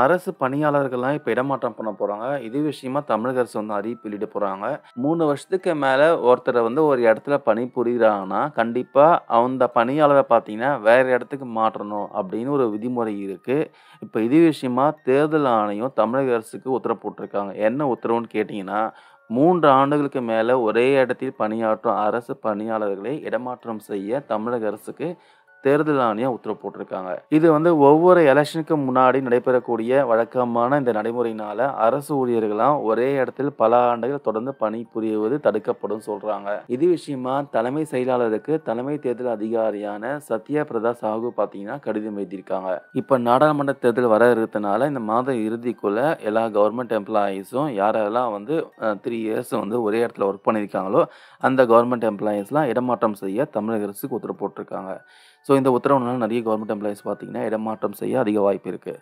அரசு பணியாளர்கள்லாம் இப்போ இடமாற்றம் பண்ண போகிறாங்க இது விஷயமா தமிழக அரசு வந்து அறிவிப்பு வெளியிட போகிறாங்க மூணு வருஷத்துக்கு மேலே ஒருத்தரை வந்து ஒரு இடத்துல பணி புரிகிறாங்கன்னா கண்டிப்பாக அந்த பணியாளரை பார்த்தீங்கன்னா வேறு இடத்துக்கு மாற்றணும் அப்படின்னு ஒரு விதிமுறை இருக்குது இப்போ இது விஷயமா தேர்தல் ஆணையம் தமிழக அரசுக்கு உத்தரவு போட்டிருக்காங்க என்ன உத்தரவுன்னு கேட்டிங்கன்னா மூன்று ஆண்டுகளுக்கு மேலே ஒரே இடத்தில் பணியாற்றும் அரசு பணியாளர்களை இடமாற்றம் செய்ய தமிழக அரசுக்கு தேர்தல் ஆணையம் உத்தரவு போட்டிருக்காங்க இது வந்து ஒவ்வொரு எலெக்ஷனுக்கு முன்னாடி நடைபெறக்கூடிய வழக்கமான இந்த நடைமுறையினால அரசு ஊழியர்களாம் ஒரே இடத்தில் பல ஆண்டுகள் தொடர்ந்து பணி புரிவது தடுக்கப்படும் சொல்றாங்க இது விஷயமா தலைமை செயலாளருக்கு தலைமை தேர்தல் அதிகாரியான சத்யா பிரதா சாகு பாத்தீங்கன்னா கடிதம் எழுதியிருக்காங்க இப்போ நாடாளுமன்ற தேர்தல் வர இருக்கிறதுனால இந்த மாத இறுதிக்குள்ள எல்லா கவர்மெண்ட் எம்ப்ளாயீஸும் யாரெல்லாம் வந்து த்ரீ இயர்ஸ் வந்து ஒரே இடத்துல ஒர்க் பண்ணியிருக்காங்களோ அந்த கவர்மெண்ட் எம்ப்ளாயீஸ்லாம் இடமாற்றம் செய்ய தமிழக அரசுக்கு உத்தரவு போட்டிருக்காங்க ஸோ ஸோ இந்த உத்தரவுனால நிறைய கவர்மெண்ட் எம்ப்ளாயிஸ் பார்த்தீங்கன்னா இடமாற்றம் செய்ய அதிக வாய்ப்பு இருக்குது